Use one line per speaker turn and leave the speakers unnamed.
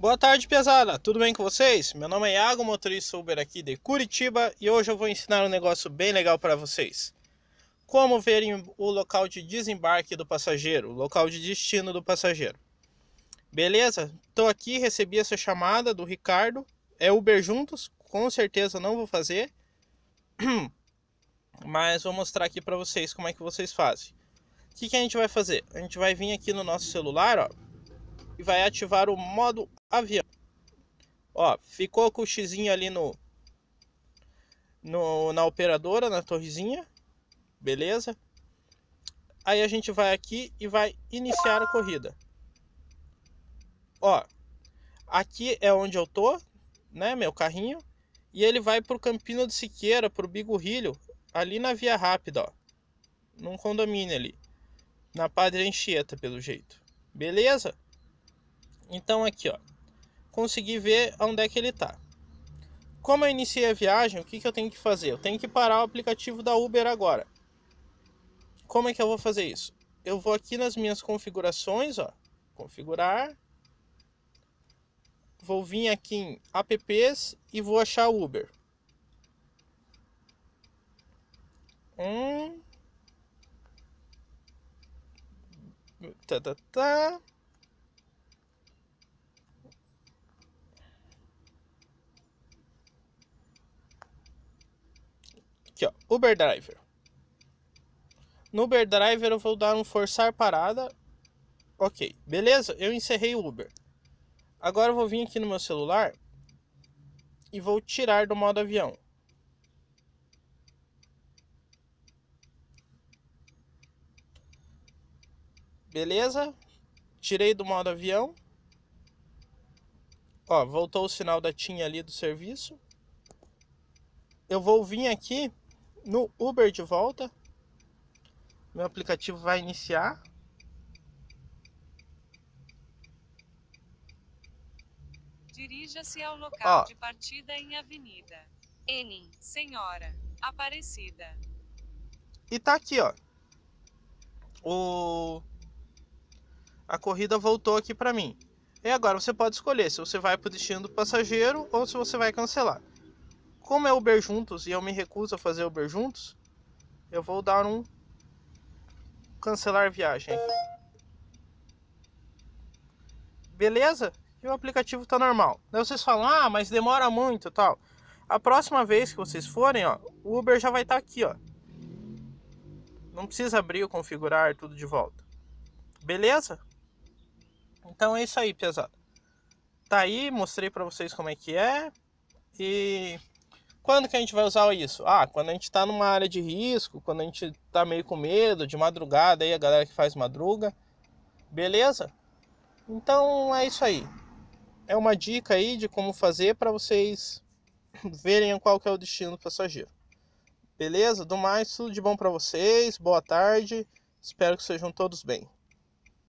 Boa tarde, pesada. Tudo bem com vocês? Meu nome é Iago, motorista Uber aqui de Curitiba, e hoje eu vou ensinar um negócio bem legal para vocês. Como verem o local de desembarque do passageiro, o local de destino do passageiro. Beleza? Estou aqui, recebi essa chamada do Ricardo. É Uber juntos, com certeza não vou fazer. Mas vou mostrar aqui para vocês como é que vocês fazem. O que, que a gente vai fazer? A gente vai vir aqui no nosso celular, ó, e vai ativar o modo avião. Ó, ficou com o xizinho ali no, no na operadora, na torrezinha. Beleza? Aí a gente vai aqui e vai iniciar a corrida. Ó, aqui é onde eu tô, né, meu carrinho, e ele vai pro Campino de Siqueira, pro Bigorrilho, ali na Via Rápida, ó. Num condomínio ali. Na Padre Anchieta, pelo jeito. Beleza? Então aqui, ó conseguir ver onde é que ele está. Como eu iniciei a viagem, o que, que eu tenho que fazer? Eu tenho que parar o aplicativo da Uber agora. Como é que eu vou fazer isso? Eu vou aqui nas minhas configurações, ó, configurar. Vou vir aqui em apps e vou achar Uber. Um. Tá, tá, tá. Aqui, ó, Uber Driver. No Uber Driver eu vou dar um forçar parada. Ok, beleza? Eu encerrei o Uber. Agora eu vou vir aqui no meu celular e vou tirar do modo avião. Beleza? Tirei do modo avião. Ó, voltou o sinal da TIM ali do serviço. Eu vou vir aqui no Uber de volta. Meu aplicativo vai iniciar. Dirija-se ao local Ó. de partida em Avenida N, Senhora Aparecida. E tá aqui, ó. O a corrida voltou aqui para mim. E agora você pode escolher se você vai para o destino do passageiro ou se você vai cancelar. Como é Uber Juntos e eu me recuso a fazer Uber Juntos, eu vou dar um cancelar viagem. Beleza? E o aplicativo tá normal. Daí vocês falam: "Ah, mas demora muito", tal. A próxima vez que vocês forem, ó, o Uber já vai estar tá aqui, ó. Não precisa abrir o configurar tudo de volta. Beleza? Então é isso aí, pesado. Tá aí, mostrei para vocês como é que é. E quando que a gente vai usar isso? Ah, quando a gente está numa área de risco, quando a gente está meio com medo, de madrugada, aí a galera que faz madruga. Beleza? Então é isso aí. É uma dica aí de como fazer para vocês verem qual que é o destino do passageiro. Beleza? Do mais, tudo de bom para vocês. Boa tarde. Espero que sejam todos bem.